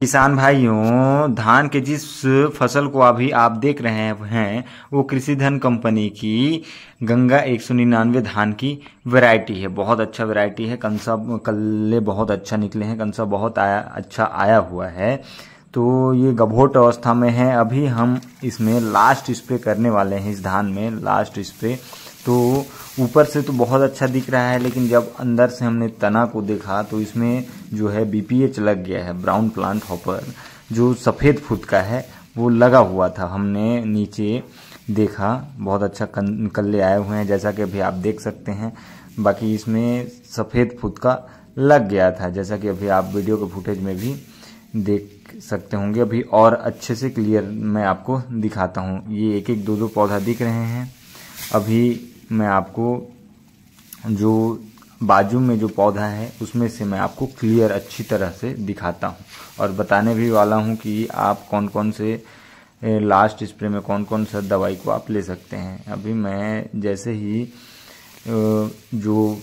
किसान भाइयों धान के जिस फसल को अभी आप देख रहे हैं वो कृषि धन कंपनी की गंगा एक सौ निन्यानवे धान की वैरायटी है बहुत अच्छा वैरायटी है कंसा कल्ले बहुत अच्छा निकले हैं कंसा बहुत आया अच्छा आया हुआ है तो ये गभोट अवस्था में है अभी हम इसमें लास्ट स्प्रे करने वाले हैं इस धान में लास्ट स्प्रे तो ऊपर से तो बहुत अच्छा दिख रहा है लेकिन जब अंदर से हमने तना को देखा तो इसमें जो है बीपीएच लग गया है ब्राउन प्लांट हॉपर जो सफ़ेद फुट का है वो लगा हुआ था हमने नीचे देखा बहुत अच्छा कल्ले आए हुए हैं जैसा कि अभी आप देख सकते हैं बाकी इसमें सफ़ेद फुत का लग गया था जैसा कि अभी आप वीडियो के फुटेज में भी देख सकते होंगे अभी और अच्छे से क्लियर मैं आपको दिखाता हूँ ये एक एक दो दो पौधा दिख रहे हैं अभी मैं आपको जो बाजू में जो पौधा है उसमें से मैं आपको क्लियर अच्छी तरह से दिखाता हूँ और बताने भी वाला हूँ कि आप कौन कौन से लास्ट स्प्रे में कौन कौन सा दवाई को आप ले सकते हैं अभी मैं जैसे ही जो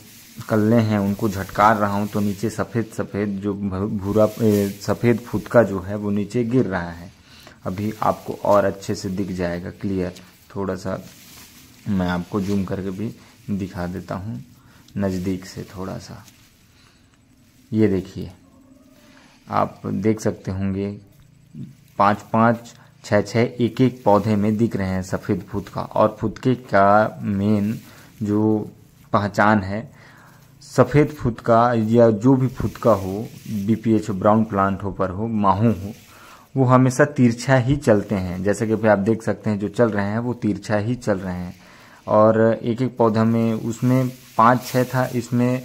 कल्ले हैं उनको झटकार रहा हूँ तो नीचे सफ़ेद सफ़ेद जो भूरा सफ़ेद फुदका जो है वो नीचे गिर रहा है अभी आपको और अच्छे से दिख जाएगा क्लियर थोड़ा सा मैं आपको जूम करके भी दिखा देता हूँ नज़दीक से थोड़ा सा ये देखिए आप देख सकते होंगे पाँच पाँच छः छः एक एक पौधे में दिख रहे हैं सफ़ेद फुतका और फुतके का मेन जो पहचान है सफ़ेद फुतका या जो भी फुतका हो बी पी एच हो ब्राउन प्लांट हो पर हो माहू हो वो हमेशा तिरछा ही चलते हैं जैसे कि आप देख सकते हैं जो चल रहे हैं वो तिरछा ही चल रहे हैं और एक एक पौधा में उसमें पाँच छः था इसमें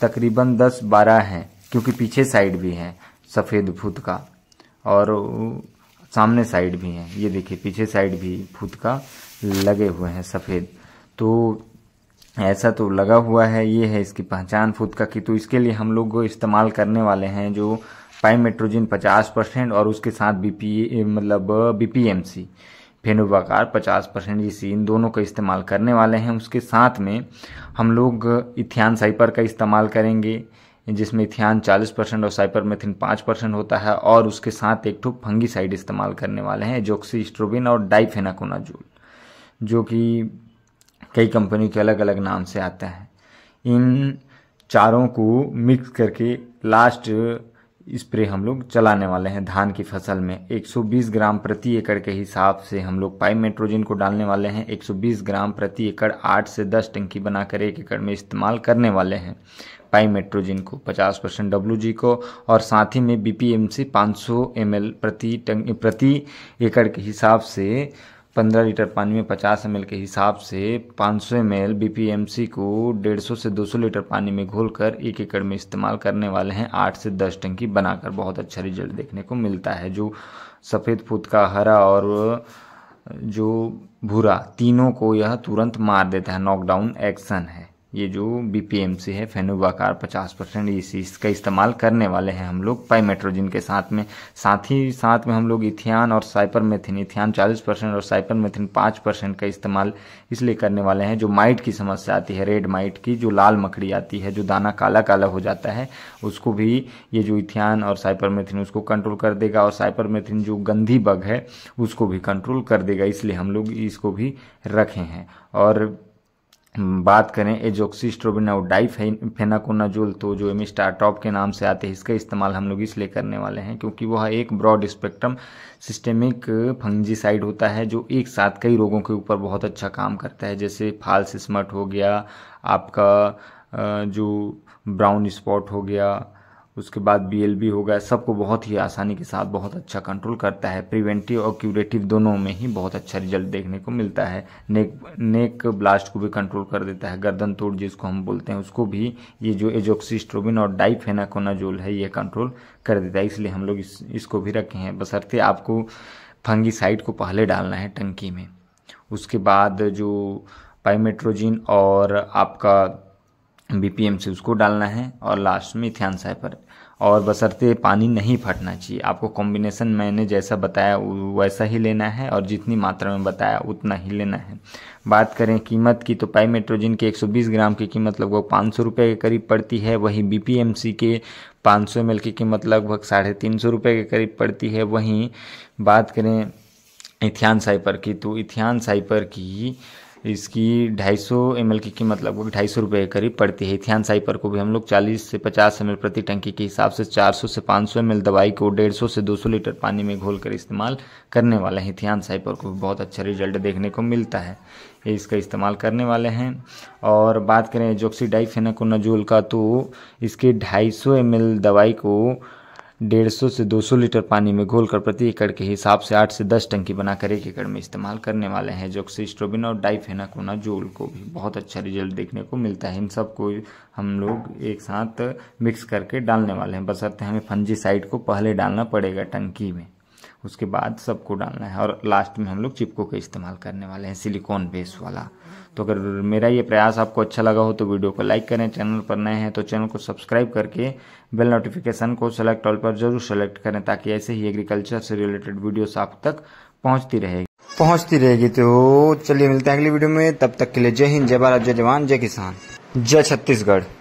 तकरीबन दस बारह हैं क्योंकि पीछे साइड भी हैं सफ़ेद भूत का और सामने साइड भी हैं ये देखिए पीछे साइड भी भूत का लगे हुए हैं सफ़ेद तो ऐसा तो लगा हुआ है ये है इसकी पहचान फूद का कि तो इसके लिए हम लोग इस्तेमाल करने वाले हैं जो पाइमेट्रोजिन 50 परसेंट और उसके साथ बी मतलब बी फेनोबाकार पचास परसेंट जिस इन दोनों का इस्तेमाल करने वाले हैं उसके साथ में हम लोग इथियान साइपर का इस्तेमाल करेंगे जिसमें इथियान चालीस परसेंट और साइपर मेथिन पाँच परसेंट होता है और उसके साथ एक ठो फंगीसाइड इस्तेमाल करने वाले हैं जोक्सीस्ट्रोबिन और डाइफेनाकोनाजोल जो कि कई कंपनी के अलग अलग नाम से आते हैं इन चारों को मिक्स करके लास्ट स्प्रे हम लोग चलाने वाले हैं धान की फसल में 120 ग्राम प्रति एकड़ के हिसाब से हम लोग पाइप नाइट्रोजन को डालने वाले हैं 120 ग्राम प्रति एकड़ 8 से 10 टंकी बनाकर एक एकड़ में इस्तेमाल करने वाले हैं पाई नाइट्रोजन को 50 परसेंट डब्ल्यू को और साथ ही में बी पी एम सी पाँच प्रति टंकी प्रति एकड़ के हिसाब से पंद्रह लीटर पानी में पचास एम के हिसाब से पाँच सौ एम एल को डेढ़ सौ से दो सौ लीटर पानी में घोलकर एक एकड़ में इस्तेमाल करने वाले हैं आठ से दस टंकी बनाकर बहुत अच्छा रिजल्ट देखने को मिलता है जो सफ़ेद फूत का हरा और जो भूरा तीनों को यह तुरंत मार देता है नॉकडाउन एक्शन है ये जो बीपीएमसी है फेनोवाकार 50 परसेंट इसी इसका इस्तेमाल करने वाले हैं हम लोग पाइमेट्रोजिन के साथ में साथ ही साथ में हम लोग इथियान और साइपरमेथिन इथियान 40 परसेंट और साइपरमेथिन 5 परसेंट का इस्तेमाल इसलिए करने वाले हैं जो माइट की समस्या आती है रेड माइट की जो लाल मकड़ी आती है जो दाना काला काला हो जाता है उसको भी ये जो इथियान और साइपरमेथिन उसको कंट्रोल कर देगा और साइपरमेथिन जो गंदी बग है उसको भी कंट्रोल कर देगा इसलिए हम लोग इसको भी रखे हैं और बात करें एजोक्सीस्ट्रोबिनाउडाई फेनाकोनाजोल तो जो एम स्टारटॉप के नाम से आते हैं इसका इस्तेमाल हम लोग इसलिए करने वाले हैं क्योंकि वह एक ब्रॉड स्पेक्ट्रम सिस्टेमिक फंजीसाइड होता है जो एक साथ कई रोगों के ऊपर बहुत अच्छा काम करता है जैसे फाल्स स्मट हो गया आपका जो ब्राउन स्पॉट हो गया उसके बाद बी हो गया सबको बहुत ही आसानी के साथ बहुत अच्छा कंट्रोल करता है प्रिवेंटिव और क्यूरेटिव दोनों में ही बहुत अच्छा रिजल्ट देखने को मिलता है नेक नेक ब्लास्ट को भी कंट्रोल कर देता है गर्दन तोड़ जिसको हम बोलते हैं उसको भी ये जो एजोक्सिस्ट्रोबिन और डाइफेनाकोनाजोल है ये कंट्रोल कर देता है इसलिए हम लोग इस, इसको भी रखे हैं बसरते आपको फंगीसाइड को पहले डालना है टंकी में उसके बाद जो पाइमेट्रोजिन और आपका बी से उसको डालना है और लास्ट में इथियान साइफर और बसरते पानी नहीं फटना चाहिए आपको कॉम्बिनेशन मैंने जैसा बताया वैसा ही लेना है और जितनी मात्रा में बताया उतना ही लेना है बात करें कीमत की तो पाई मेट्रोजिन के 120 ग्राम की कीमत लगभग पाँच सौ रुपये के करीब पड़ती है वहीं बीपीएमसी के 500 सौ की कीमत लगभग साढ़े तीन सौ रुपये के करीब पड़ती है वहीं बात करें इथियान साइपर की तो इथियान साइपर की इसकी ढाई सौ एम की कीमत लगभग ढाई सौ रुपये के करीब पड़ती है इथियान साइपर को भी हम लोग चालीस से पचास एम प्रति टंकी के हिसाब से चार सौ से पाँच सौ एम दवाई को डेढ़ सौ से दो सौ लीटर पानी में घोल कर इस्तेमाल करने वाले हैं इथियान साइपर को भी बहुत अच्छा रिजल्ट देखने को मिलता है इसका इस्तेमाल करने वाले हैं और बात करें जोक्सीडाई फेनाकोनाजोल का तो इसके ढाई सौ एम दवाई को डेढ़ सौ से दो सौ लीटर पानी में घोलकर प्रति एकड़ के हिसाब से आठ से दस टंकी बनाकर एक एकड़ में इस्तेमाल करने वाले हैं जो जोक्सिस्ट्रोबिन और डाइफेनाकोना जोल को भी बहुत अच्छा रिजल्ट देखने को मिलता है इन सबको हम लोग एक साथ मिक्स करके डालने वाले हैं बसरते हमें साइड को पहले डालना पड़ेगा टंकी में उसके बाद सबको डालना है और लास्ट में हम लोग चिपको का इस्तेमाल करने वाले हैं सिलिकॉन बेस वाला तो अगर मेरा ये प्रयास आपको अच्छा लगा हो तो वीडियो को लाइक करें चैनल पर नए हैं तो चैनल को सब्सक्राइब करके बेल नोटिफिकेशन को सेलेक्ट ऑल पर जरूर सेलेक्ट करें ताकि ऐसे ही एग्रीकल्चर से रिलेटेड वीडियोस आप तक पहुंचती रहेगी पहुंचती रहेगी तो चलिए मिलते हैं अगली वीडियो में तब तक के लिए जय हिंद जय भारत जय जवान जय किसान जय छत्तीसगढ़